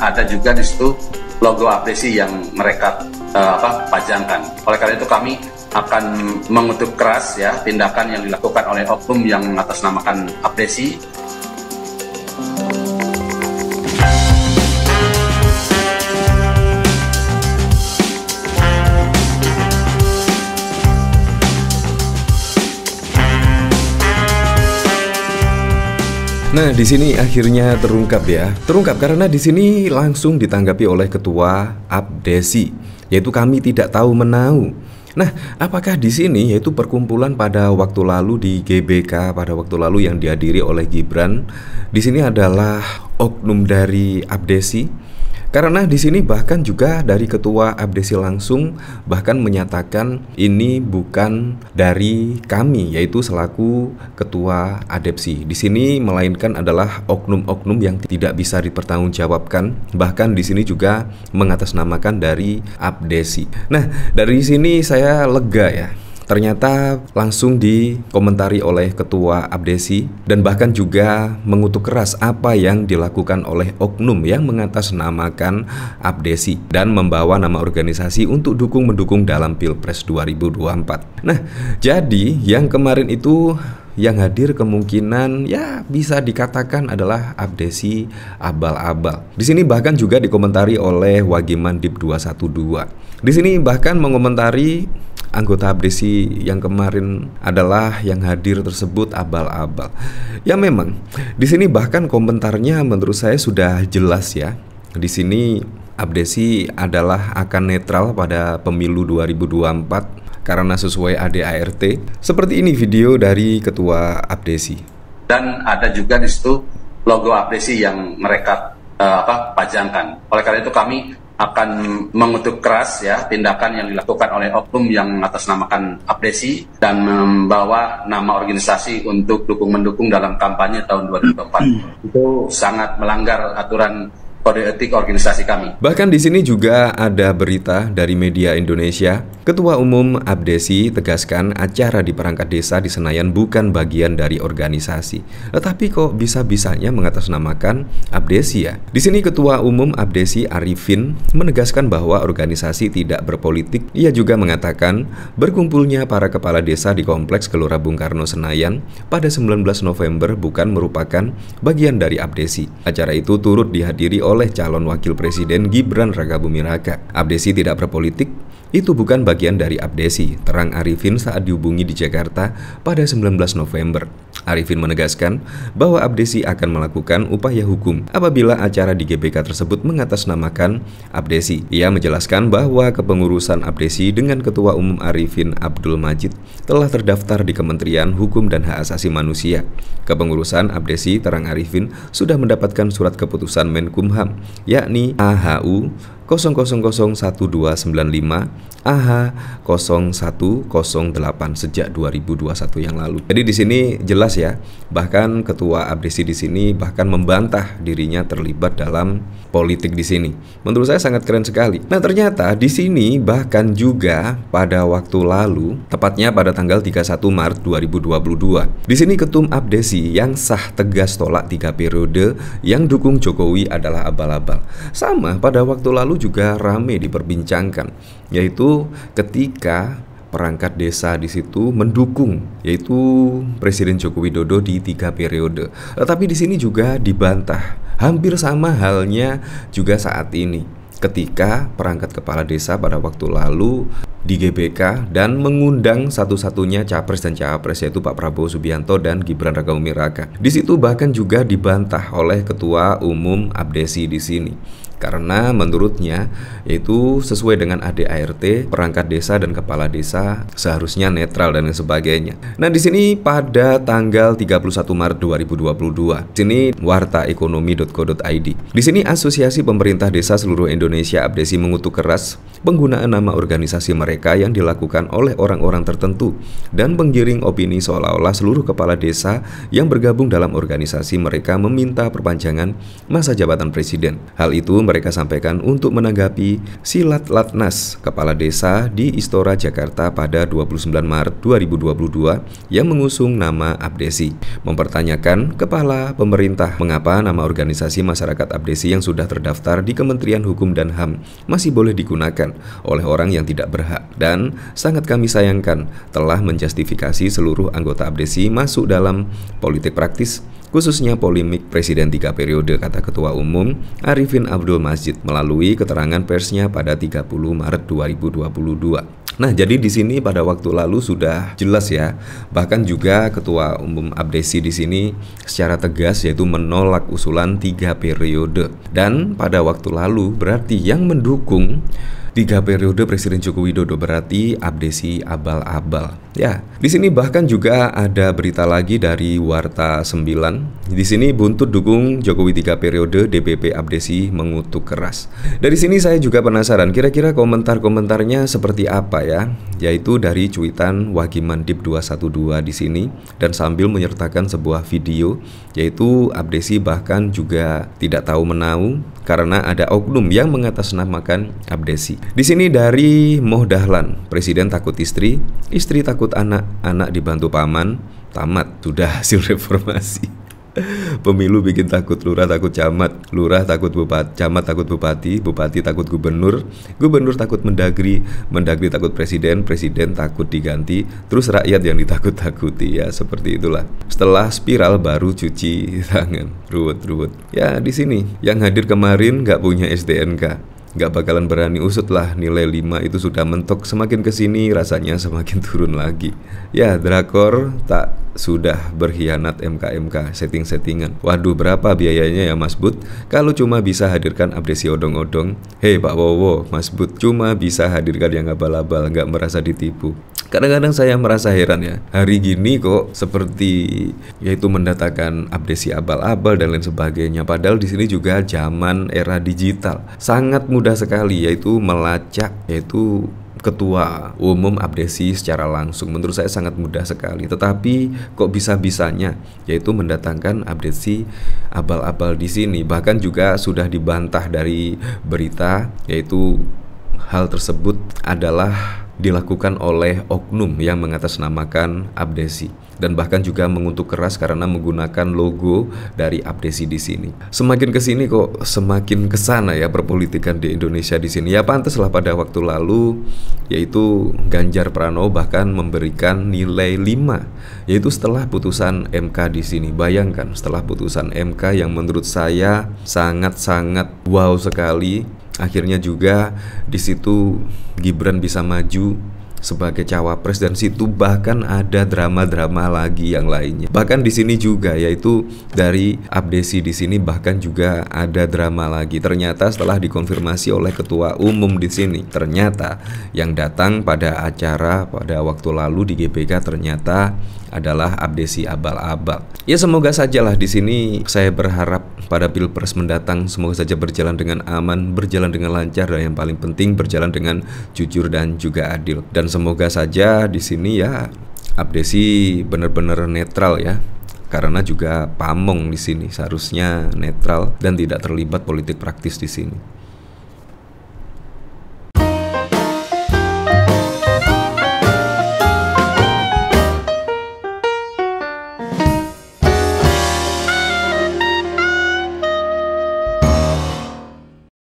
ada juga di situ logo apresi yang mereka uh, apa pajangkan. Oleh karena itu kami akan mengutuk keras ya tindakan yang dilakukan oleh oknum yang mengatasnamakan apresi Nah, di sini akhirnya terungkap ya. Terungkap karena di sini langsung ditanggapi oleh ketua Abdesi, yaitu kami tidak tahu menau. Nah, apakah di sini yaitu perkumpulan pada waktu lalu di GBK pada waktu lalu yang dihadiri oleh Gibran, di sini adalah oknum dari Abdesi karena di sini bahkan juga dari ketua abdesi langsung bahkan menyatakan ini bukan dari kami yaitu selaku ketua adepsi. Di sini melainkan adalah oknum-oknum yang tidak bisa dipertanggungjawabkan bahkan di sini juga mengatasnamakan dari abdesi. Nah, dari sini saya lega ya Ternyata langsung dikomentari oleh ketua Abdesi dan bahkan juga mengutuk keras apa yang dilakukan oleh oknum yang mengatasnamakan Abdesi dan membawa nama organisasi untuk dukung-mendukung dalam Pilpres 2024. Nah, jadi yang kemarin itu yang hadir kemungkinan ya bisa dikatakan adalah abdesi abal-abal. Di sini bahkan juga dikomentari oleh Wagiman Dip 212. Di sini bahkan mengomentari anggota Abdesi yang kemarin adalah yang hadir tersebut abal-abal. Ya memang di sini bahkan komentarnya menurut saya sudah jelas ya. Di sini Abdesi adalah akan netral pada pemilu 2024 karena sesuai ADART. Seperti ini video dari ketua Abdesi. Dan ada juga di situ logo Abdesi yang mereka uh, apa pajangkan. Oleh karena itu kami akan mengutuk keras ya tindakan yang dilakukan oleh oknum yang atas kan apresi dan membawa nama organisasi untuk dukung mendukung dalam kampanye tahun 2004 hmm. itu sangat melanggar aturan kode etik organisasi kami. Bahkan di sini juga ada berita dari media Indonesia. Ketua Umum Abdesi tegaskan acara di perangkat desa di Senayan bukan bagian dari organisasi. Tetapi kok bisa-bisanya mengatasnamakan Abdesi ya? Di sini Ketua Umum Abdesi Arifin menegaskan bahwa organisasi tidak berpolitik. Ia juga mengatakan berkumpulnya para kepala desa di Kompleks Gelora Bung Karno Senayan pada 19 November bukan merupakan bagian dari Abdesi. Acara itu turut dihadiri oleh oleh calon wakil presiden Gibran Raka Buming Raka. Abdesi tidak berpolitik, itu bukan bagian dari Abdesi, terang Arifin saat dihubungi di Jakarta pada 19 November. Arifin menegaskan bahwa Abdesi akan melakukan upaya hukum apabila acara di GBK tersebut mengatasnamakan Abdesi. Ia menjelaskan bahwa kepengurusan Abdesi dengan Ketua Umum Arifin Abdul Majid telah terdaftar di Kementerian Hukum dan Hak Asasi Manusia. Kepengurusan Abdesi Terang Arifin sudah mendapatkan surat keputusan Menkumham, yakni AHU 00011295 AH 0108 sejak 2021 yang lalu. Jadi di sini jelas ya, bahkan ketua Abdesi di sini bahkan membantah dirinya terlibat dalam politik di sini. Menurut saya sangat keren sekali. Nah, ternyata di sini bahkan juga pada waktu lalu, tepatnya pada tanggal 31 Maret 2022. Di sini Ketum Abdesi yang sah tegas tolak tiga periode yang dukung Jokowi adalah abal-abal. Sama pada waktu lalu juga rame diperbincangkan, yaitu ketika perangkat desa di situ mendukung yaitu Presiden Joko Widodo di tiga periode. Tetapi eh, di sini juga dibantah. Hampir sama halnya juga saat ini ketika perangkat kepala desa pada waktu lalu di GBK dan mengundang satu-satunya capres dan cawapres yaitu Pak Prabowo Subianto dan Gibran Raka Buming Raka. Di situ bahkan juga dibantah oleh Ketua Umum Abdesi di sini karena menurutnya itu sesuai dengan ADART perangkat desa dan kepala desa seharusnya netral dan sebagainya. Nah, di sini pada tanggal 31 Maret 2022, di sini wartaekonomi.co.id. Di sini Asosiasi Pemerintah Desa Seluruh Indonesia Abdesi mengutuk keras penggunaan nama organisasi mereka yang dilakukan oleh orang-orang tertentu dan penggiring opini seolah-olah seluruh kepala desa yang bergabung dalam organisasi mereka meminta perpanjangan masa jabatan presiden. Hal itu mereka sampaikan untuk menanggapi Silat Latnas, Kepala Desa di Istora Jakarta pada 29 Maret 2022 yang mengusung nama Abdesi. Mempertanyakan Kepala Pemerintah mengapa nama organisasi masyarakat Abdesi yang sudah terdaftar di Kementerian Hukum dan HAM masih boleh digunakan oleh orang yang tidak berhak. Dan sangat kami sayangkan telah menjustifikasi seluruh anggota Abdesi masuk dalam politik praktis khususnya polemik presiden tiga periode kata Ketua Umum Arifin Abdul Masjid melalui keterangan persnya pada 30 Maret 2022. Nah, jadi di sini pada waktu lalu sudah jelas ya. Bahkan juga Ketua Umum Abdesi di sini secara tegas yaitu menolak usulan tiga periode. Dan pada waktu lalu berarti yang mendukung tiga periode Presiden Joko Widodo berarti Abdesi abal-abal. Ya, di sini bahkan juga ada berita lagi dari Warta 9. Di sini buntut dukung Jokowi tiga periode DPP Abdesi mengutuk keras. Dari sini saya juga penasaran kira-kira komentar-komentarnya seperti apa ya, yaitu dari cuitan Dip 212 di sini dan sambil menyertakan sebuah video yaitu Abdesi bahkan juga tidak tahu menau karena ada oknum yang mengatasnamakan Abdesi. Di sini dari Moh Dahlan, presiden takut istri, istri takut takut anak-anak dibantu paman, tamat sudah hasil reformasi. Pemilu bikin takut lurah, takut camat, lurah takut bupati, camat takut bupati, bupati takut gubernur, gubernur takut mendagri, mendagri takut presiden, presiden takut diganti, terus rakyat yang ditakut-takuti ya seperti itulah. Setelah spiral baru cuci tangan, ruwet-ruwet. Ya di sini yang hadir kemarin nggak punya SDNK, nggak bakalan berani usut lah nilai 5 itu sudah mentok semakin kesini rasanya semakin turun lagi ya drakor tak sudah berkhianat MKMK setting-settingan waduh berapa biayanya ya Mas Bud kalau cuma bisa hadirkan abdesi odong-odong hei Pak Wowo Mas Bud cuma bisa hadirkan yang abal-abal nggak merasa ditipu Kadang-kadang saya merasa heran ya, hari gini kok seperti yaitu mendatakan abdesi abal-abal dan lain sebagainya. Padahal di sini juga zaman era digital. Sangat mudah sekali yaitu melacak yaitu ketua umum abdesi secara langsung menurut saya sangat mudah sekali tetapi kok bisa-bisanya yaitu mendatangkan abdesi abal-abal di sini bahkan juga sudah dibantah dari berita yaitu hal tersebut adalah dilakukan oleh oknum yang mengatasnamakan Abdesi dan bahkan juga mengutuk keras karena menggunakan logo dari Abdesi di sini. Semakin ke sini kok semakin ke sana ya perpolitikan di Indonesia di sini. Ya pantaslah pada waktu lalu yaitu Ganjar Pranowo bahkan memberikan nilai 5 yaitu setelah putusan MK di sini. Bayangkan setelah putusan MK yang menurut saya sangat-sangat wow sekali akhirnya juga di situ Gibran bisa maju sebagai cawapres dan situ bahkan ada drama-drama lagi yang lainnya. Bahkan di sini juga yaitu dari Abdesi di sini bahkan juga ada drama lagi. Ternyata setelah dikonfirmasi oleh ketua umum di sini, ternyata yang datang pada acara pada waktu lalu di GBK ternyata adalah Abdesi abal-abal. Ya semoga sajalah di sini saya berharap pada pilpres mendatang semoga saja berjalan dengan aman, berjalan dengan lancar dan yang paling penting berjalan dengan jujur dan juga adil. Dan semoga saja di sini ya Abdesi benar-benar netral ya karena juga pamong di sini seharusnya netral dan tidak terlibat politik praktis di sini.